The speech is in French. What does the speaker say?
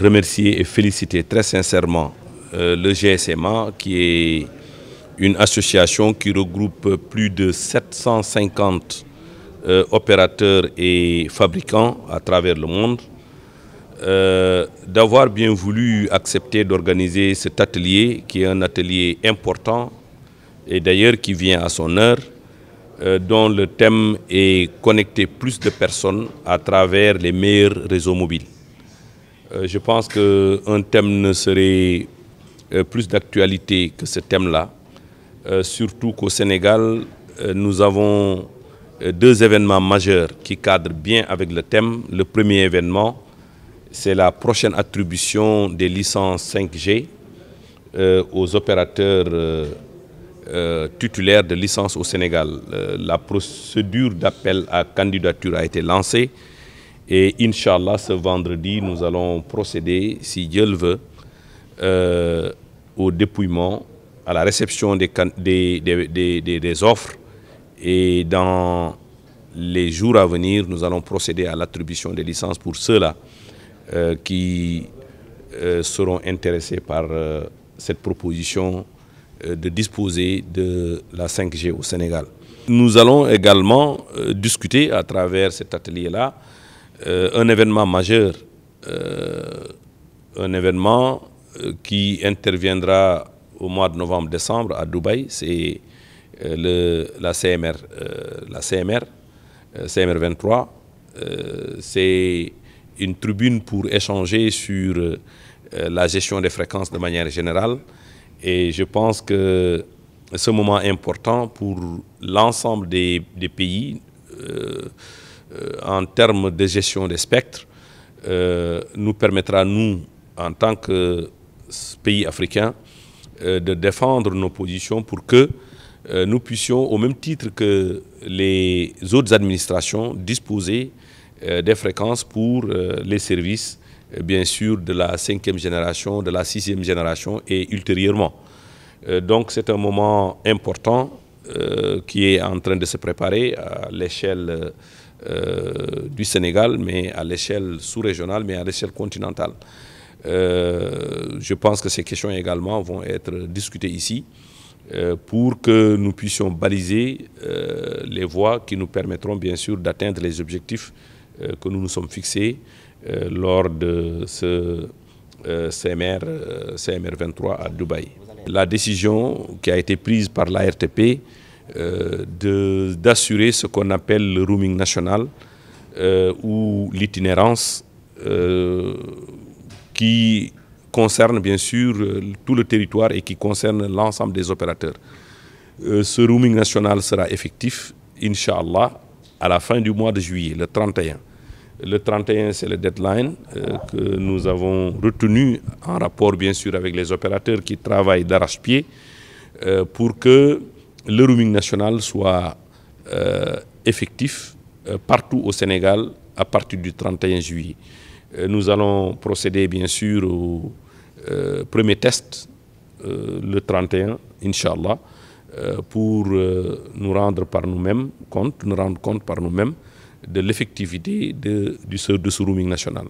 remercier et féliciter très sincèrement euh, le GSMA qui est une association qui regroupe plus de 750 euh, opérateurs et fabricants à travers le monde, euh, d'avoir bien voulu accepter d'organiser cet atelier qui est un atelier important et d'ailleurs qui vient à son heure, dont le thème est connecter plus de personnes à travers les meilleurs réseaux mobiles. Euh, je pense qu'un thème ne serait euh, plus d'actualité que ce thème-là, euh, surtout qu'au Sénégal, nous avons deux événements majeurs qui cadrent bien avec le thème. Le premier événement, c'est la prochaine attribution des licences 5G aux opérateurs titulaires de licences au Sénégal. la procédure d'appel à candidature a été lancée. Et Inch'Allah, ce vendredi, nous allons procéder, si Dieu le veut, euh, au dépouillement, à la réception des, des, offres. Et dans les jours à venir, nous allons procéder à l'attribution des licences pour ceux-là euh, qui euh, seront intéressés par cette proposition de disposer de la 5G au Sénégal. Nous allons également discuter à travers cet atelier-là euh, un événement majeur, euh, un événement euh, qui interviendra au mois de novembre-décembre à Dubaï, c'est la CMR, la CMR, 23. c'est une tribune pour échanger sur la gestion des fréquences de manière générale. Et je pense que ce moment important pour l'ensemble des, pays, euh, en termes de gestion des spectres euh, nous permettra, nous, en tant que pays africain, euh, de défendre nos positions pour que nous puissions, au même titre que les autres administrations, disposer des fréquences pour les services, bien sûr, de la cinquième génération, de la sixième génération et ultérieurement. donc c'est un moment important qui est en train de se préparer à l'échelle euh, du Sénégal, mais à l'échelle sous-régionale, mais à l'échelle continentale. Euh, je pense que ces questions également vont être discutées ici euh, pour que nous puissions baliser les voies qui nous permettront bien sûr d'atteindre les objectifs que nous nous sommes fixés lors de ce CMR, CMR 23 à Dubaï. La décision qui a été prise par l'ARTP, euh, d'assurer ce qu'on appelle le roaming national euh, ou l'itinérance euh, qui concerne bien sûr tout le territoire et qui concerne l'ensemble des opérateurs. ce roaming national sera effectif, inshallah, à la fin du mois de juillet, le 31. Le 31, c'est le deadline que nous avons retenu en rapport, bien sûr, avec les opérateurs qui travaillent d'arrache-pied pour que le roaming national soit euh, effectif euh, partout au Sénégal à partir du 31 juillet. Euh, nous allons procéder bien sûr au premier test le 31, inshallah, pour nous rendre par nous-mêmes compte, nous rendre compte par nous-mêmes de l'effectivité de, de ce roaming national.